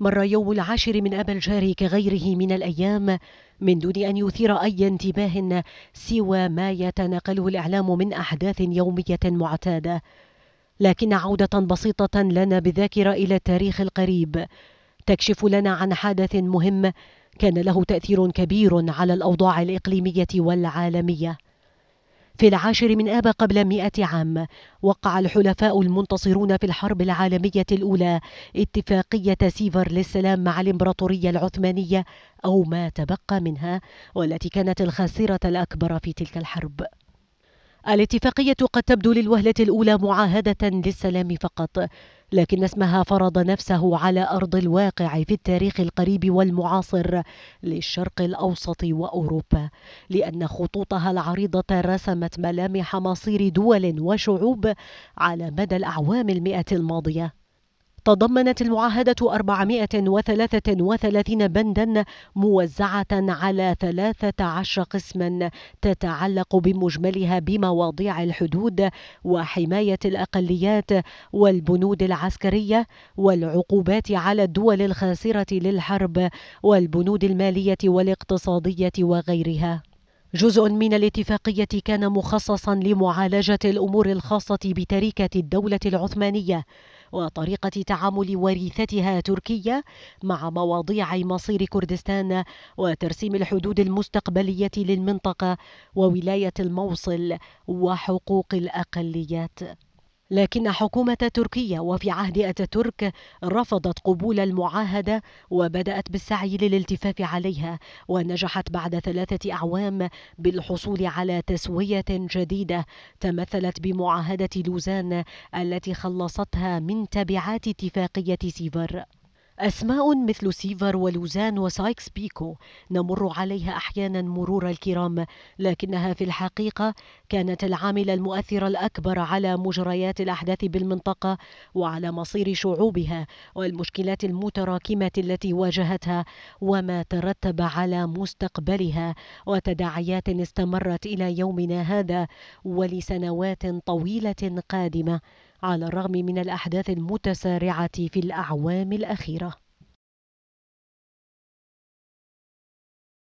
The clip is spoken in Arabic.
مر يوم العاشر من أبا الجاري كغيره من الأيام من دون أن يثير أي انتباه سوى ما يتناقله الإعلام من أحداث يومية معتادة لكن عودة بسيطة لنا بالذاكرة إلى التاريخ القريب تكشف لنا عن حدث مهم كان له تأثير كبير على الأوضاع الإقليمية والعالمية في العاشر من آب قبل مئة عام وقع الحلفاء المنتصرون في الحرب العالمية الأولى اتفاقية سيفر للسلام مع الإمبراطورية العثمانية أو ما تبقى منها والتي كانت الخاسرة الأكبر في تلك الحرب الاتفاقية قد تبدو للوهلة الأولى معاهدة للسلام فقط لكن اسمها فرض نفسه على أرض الواقع في التاريخ القريب والمعاصر للشرق الأوسط وأوروبا لأن خطوطها العريضة رسمت ملامح مصير دول وشعوب على مدى الأعوام المئة الماضية تضمنت المعاهدة 433 بندا موزعة على 13 قسما تتعلق بمجملها بمواضيع الحدود وحماية الأقليات والبنود العسكرية والعقوبات على الدول الخاسرة للحرب والبنود المالية والاقتصادية وغيرها جزء من الاتفاقية كان مخصصا لمعالجة الأمور الخاصة بتركة الدولة العثمانية وطريقة تعامل وريثتها تركيا مع مواضيع مصير كردستان وترسيم الحدود المستقبلية للمنطقة وولاية الموصل وحقوق الأقليات لكن حكومة تركيا وفي عهد أتاتورك رفضت قبول المعاهدة وبدأت بالسعي للالتفاف عليها ونجحت بعد ثلاثة أعوام بالحصول على تسوية جديدة تمثلت بمعاهدة لوزان التي خلصتها من تبعات اتفاقية سيفر أسماء مثل سيفر ولوزان وسايكس بيكو نمر عليها أحيانا مرور الكرام لكنها في الحقيقة كانت العامل المؤثر الأكبر على مجريات الأحداث بالمنطقة وعلى مصير شعوبها والمشكلات المتراكمة التي واجهتها وما ترتب على مستقبلها وتداعيات استمرت إلى يومنا هذا ولسنوات طويلة قادمة على الرغم من الأحداث المتسارعة في الأعوام الأخيرة